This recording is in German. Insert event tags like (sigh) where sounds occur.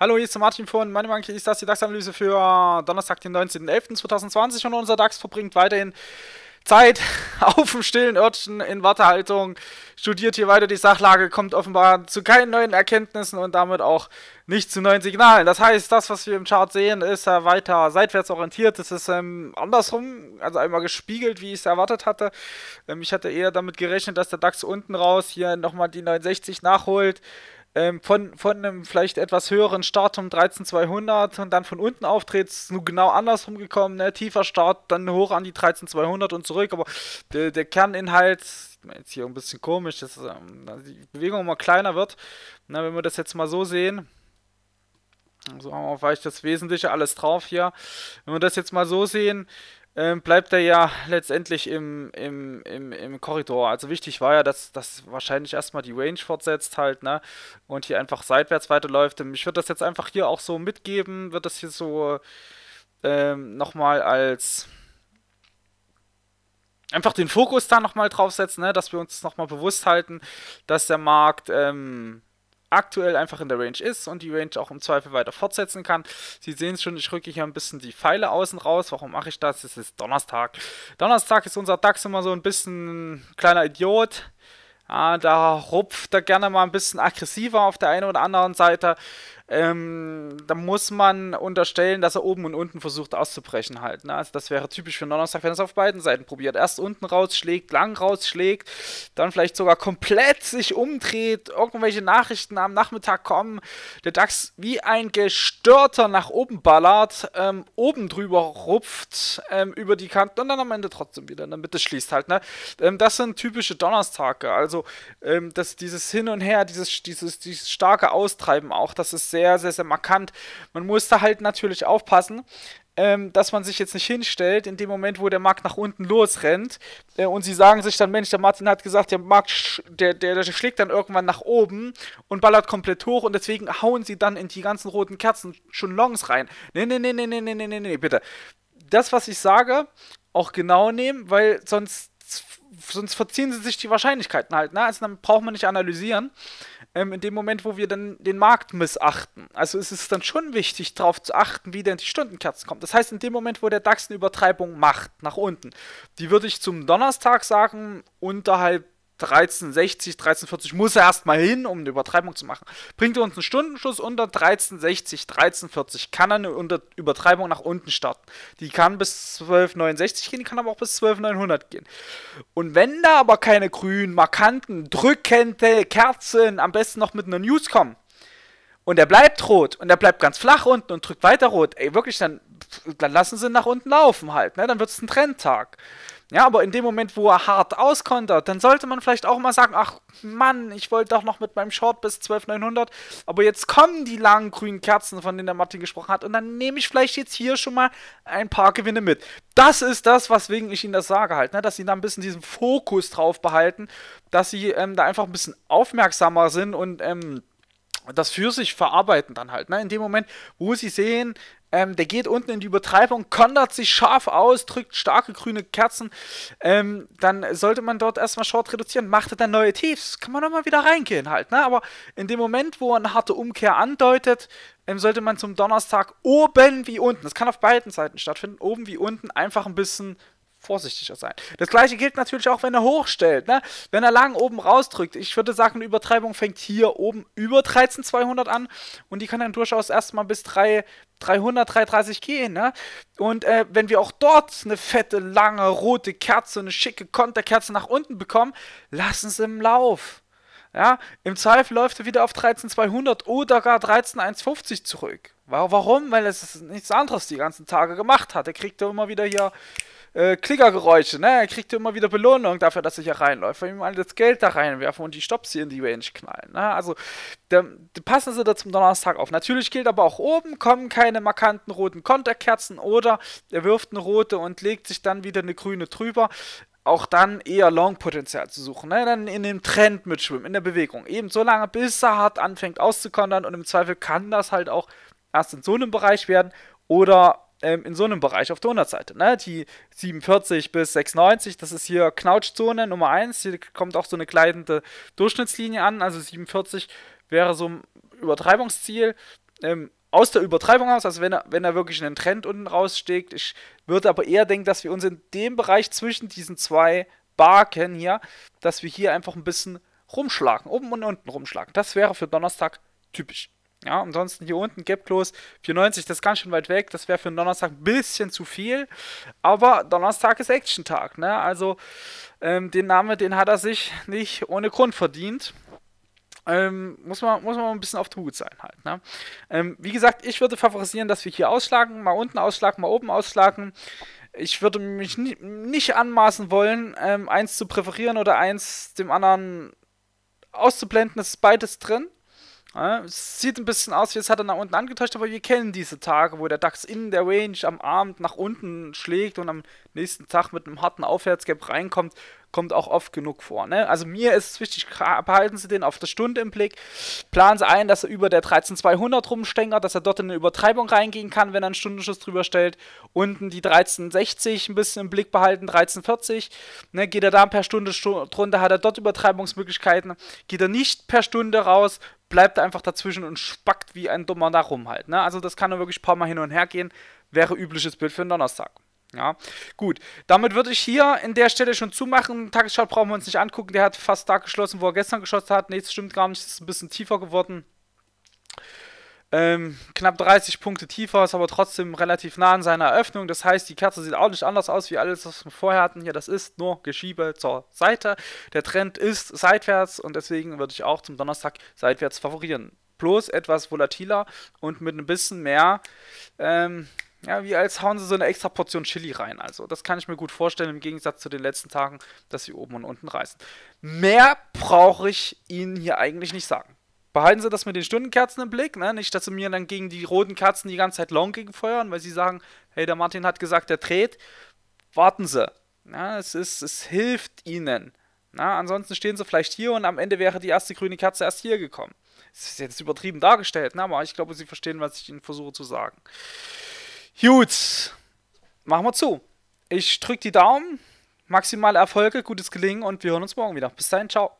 Hallo, hier ist der Martin von Money Monkey. Ist das die DAX-Analyse für äh, Donnerstag, den 19.11.2020 und unser DAX verbringt weiterhin Zeit (laughs) auf dem stillen Örtchen in Wartehaltung, studiert hier weiter die Sachlage, kommt offenbar zu keinen neuen Erkenntnissen und damit auch nicht zu neuen Signalen. Das heißt, das, was wir im Chart sehen, ist äh, weiter seitwärts orientiert. Es ist ähm, andersrum, also einmal gespiegelt, wie ich es erwartet hatte. Ähm, ich hatte eher damit gerechnet, dass der DAX unten raus hier nochmal die 69 nachholt ähm, von, von einem vielleicht etwas höheren Start um 13200 und dann von unten auftritt, ist nur genau andersrum gekommen, ne? tiefer Start, dann hoch an die 13200 und zurück, aber der, der Kerninhalt, jetzt hier ein bisschen komisch, dass ähm, die Bewegung immer kleiner wird, ne? wenn wir das jetzt mal so sehen, so haben wir vielleicht das Wesentliche alles drauf hier, wenn wir das jetzt mal so sehen, ähm, bleibt er ja letztendlich im, im, im, im Korridor. Also wichtig war ja, dass das wahrscheinlich erstmal die Range fortsetzt halt, ne? Und hier einfach seitwärts weiterläuft. Ich würde das jetzt einfach hier auch so mitgeben, wird das hier so ähm, nochmal als einfach den Fokus da nochmal draufsetzen, ne? dass wir uns nochmal bewusst halten, dass der Markt ähm, aktuell einfach in der Range ist und die Range auch im Zweifel weiter fortsetzen kann. Sie sehen es schon, ich rücke hier ein bisschen die Pfeile außen raus. Warum mache ich das? Es ist Donnerstag. Donnerstag ist unser DAX immer so ein bisschen kleiner Idiot. Ja, ah, da rupft er gerne mal ein bisschen aggressiver auf der einen oder anderen Seite ähm, da muss man unterstellen, dass er oben und unten versucht auszubrechen halt. Ne? Also das wäre typisch für Donnerstag, wenn er es auf beiden Seiten probiert. Erst unten rausschlägt, lang rausschlägt, dann vielleicht sogar komplett sich umdreht, irgendwelche Nachrichten am Nachmittag kommen, der DAX wie ein Gestörter nach oben ballert, ähm, oben drüber rupft, ähm, über die Kanten und dann am Ende trotzdem wieder in ne? der Mitte schließt halt. Ne? Ähm, das sind typische Donnerstage. Also ähm, dass dieses Hin und Her, dieses, dieses, dieses starke Austreiben auch, das ist sehr sehr, sehr, sehr markant. Man muss da halt natürlich aufpassen, ähm, dass man sich jetzt nicht hinstellt in dem Moment, wo der Markt nach unten losrennt. Äh, und sie sagen sich dann, Mensch, der Martin hat gesagt, der Markt, der, der, der schlägt dann irgendwann nach oben und ballert komplett hoch und deswegen hauen sie dann in die ganzen roten Kerzen schon Longs rein. Nee, nee, nee, nee, nee, nee, nee, nee, nee, bitte. Das, was ich sage, auch genau nehmen, weil sonst, sonst verziehen sie sich die Wahrscheinlichkeiten halt. Ne? Also dann braucht man nicht analysieren ähm, in dem Moment, wo wir dann den Markt missachten. Also ist es dann schon wichtig, darauf zu achten, wie denn die Stundenkerzen kommt. Das heißt, in dem Moment, wo der DAX eine Übertreibung macht, nach unten, die würde ich zum Donnerstag sagen, unterhalb 1360, 1340 muss er erstmal hin, um eine Übertreibung zu machen. Bringt er uns einen Stundenschuss unter 1360, 1340, kann er eine Übertreibung nach unten starten. Die kann bis 1269 gehen, die kann aber auch bis 12900 gehen. Und wenn da aber keine grünen, markanten, drückende Kerzen, am besten noch mit einer News kommen, und er bleibt rot und er bleibt ganz flach unten und drückt weiter rot, ey, wirklich, dann, dann lassen sie ihn nach unten laufen halt, ne? Dann wird es ein Trendtag. Ja, aber in dem Moment, wo er hart auskontert, dann sollte man vielleicht auch mal sagen, ach Mann, ich wollte doch noch mit meinem Short bis 12900, aber jetzt kommen die langen grünen Kerzen, von denen der Martin gesprochen hat, und dann nehme ich vielleicht jetzt hier schon mal ein paar Gewinne mit. Das ist das, weswegen ich Ihnen das sage halt, ne? dass Sie da ein bisschen diesen Fokus drauf behalten, dass Sie ähm, da einfach ein bisschen aufmerksamer sind und ähm, das für sich verarbeiten dann halt. Ne? In dem Moment, wo sie sehen, ähm, der geht unten in die Übertreibung, kondert sich scharf aus, drückt starke grüne Kerzen, ähm, dann sollte man dort erstmal Short reduzieren, macht er dann neue Tiefs, kann man nochmal wieder reingehen halt. Ne? Aber in dem Moment, wo er eine harte Umkehr andeutet, ähm, sollte man zum Donnerstag oben wie unten, das kann auf beiden Seiten stattfinden, oben wie unten einfach ein bisschen vorsichtiger sein. Das gleiche gilt natürlich auch, wenn er hochstellt, ne? Wenn er lang oben rausdrückt. Ich würde sagen, Übertreibung fängt hier oben über 13200 an und die kann dann durchaus erstmal bis 3, 300, 330 gehen, ne? Und äh, wenn wir auch dort eine fette, lange, rote Kerze, eine schicke Konterkerze nach unten bekommen, lassen sie im Lauf. Ja, im Zweifel läuft er wieder auf 13200 oder gar 13150 zurück. Warum? Weil es nichts anderes die ganzen Tage gemacht hat. Er kriegt ja immer wieder hier äh, Klickergeräusche, ne? Er kriegt immer wieder Belohnung dafür, dass ich hier reinläufe. weil ihm mal das Geld da reinwerfe und die Stops hier in die Range knallen, ne? Also, da, da passen sie da zum Donnerstag auf. Natürlich gilt aber auch oben, kommen keine markanten roten Konterkerzen oder er wirft eine rote und legt sich dann wieder eine grüne drüber auch dann eher Long-Potenzial zu suchen. Ne? Dann in dem Trend mitschwimmen, in der Bewegung. Eben so lange, bis er hart anfängt auszukontern und im Zweifel kann das halt auch erst in so einem Bereich werden oder ähm, in so einem Bereich auf der Unterseite. Ne? Die 47 bis 96, das ist hier Knautschzone Nummer 1. Hier kommt auch so eine gleitende Durchschnittslinie an. Also 47 wäre so ein Übertreibungsziel. Ähm, aus der Übertreibung aus, also wenn er, wenn er wirklich einen Trend unten raussteigt. Ich würde aber eher denken, dass wir uns in dem Bereich zwischen diesen zwei Barken hier, dass wir hier einfach ein bisschen rumschlagen, oben und unten rumschlagen. Das wäre für Donnerstag typisch. Ja, ansonsten hier unten Gap-Close 94, das ist ganz schön weit weg. Das wäre für einen Donnerstag ein bisschen zu viel. Aber Donnerstag ist Action-Tag. Ne? Also ähm, den Namen, den hat er sich nicht ohne Grund verdient. Ähm, muss, man, muss man ein bisschen auf der Hut sein halt. Ne? Ähm, wie gesagt, ich würde favorisieren, dass wir hier ausschlagen, mal unten ausschlagen, mal oben ausschlagen. Ich würde mich ni nicht anmaßen wollen, ähm, eins zu präferieren oder eins dem anderen auszublenden. Es ist beides drin. Ja, es sieht ein bisschen aus, wie es hat er nach unten angetäuscht, aber wir kennen diese Tage, wo der DAX in der Range am Abend nach unten schlägt und am nächsten Tag mit einem harten Aufwärtsgap reinkommt, kommt auch oft genug vor. Ne? Also mir ist es wichtig, behalten Sie den auf der Stunde im Blick, planen Sie ein, dass er über der 13200 rumstängert, dass er dort in eine Übertreibung reingehen kann, wenn er einen Stundenschuss drüber stellt, unten die 1360 ein bisschen im Blick behalten, 1340, ne? geht er da per Stunde drunter, hat er dort Übertreibungsmöglichkeiten, geht er nicht per Stunde raus, bleibt einfach dazwischen und spackt wie ein Dummer da rum halt. Ne? Also das kann nur wirklich ein paar Mal hin und her gehen. Wäre übliches Bild für einen Donnerstag. Ja, gut. Damit würde ich hier in der Stelle schon zumachen. Tagesschau brauchen wir uns nicht angucken. Der hat fast da geschlossen, wo er gestern geschossen hat. Nee, das stimmt gar nicht. Das ist ein bisschen tiefer geworden. Ähm, knapp 30 Punkte tiefer, ist aber trotzdem relativ nah an seiner Eröffnung. Das heißt, die Kerze sieht auch nicht anders aus wie alles, was wir vorher hatten. Hier, das ist nur Geschiebe zur Seite. Der Trend ist seitwärts und deswegen würde ich auch zum Donnerstag seitwärts favorieren. Bloß etwas volatiler und mit ein bisschen mehr, ähm, ja, wie als hauen sie so eine extra Portion Chili rein. Also, das kann ich mir gut vorstellen, im Gegensatz zu den letzten Tagen, dass sie oben und unten reißen. Mehr brauche ich Ihnen hier eigentlich nicht sagen behalten Sie das mit den Stundenkerzen im Blick, ne? Nicht, dass Sie mir dann gegen die roten Kerzen die ganze Zeit Long gegen feuern, weil Sie sagen, hey, der Martin hat gesagt, der dreht. Warten Sie. Ja, es, ist, es hilft Ihnen. Na, ansonsten stehen sie vielleicht hier und am Ende wäre die erste grüne Kerze erst hier gekommen. Das ist jetzt übertrieben dargestellt, ne? aber ich glaube, Sie verstehen, was ich Ihnen versuche zu sagen. Gut, machen wir zu. Ich drücke die Daumen, maximale Erfolge, gutes Gelingen und wir hören uns morgen wieder. Bis dahin, ciao.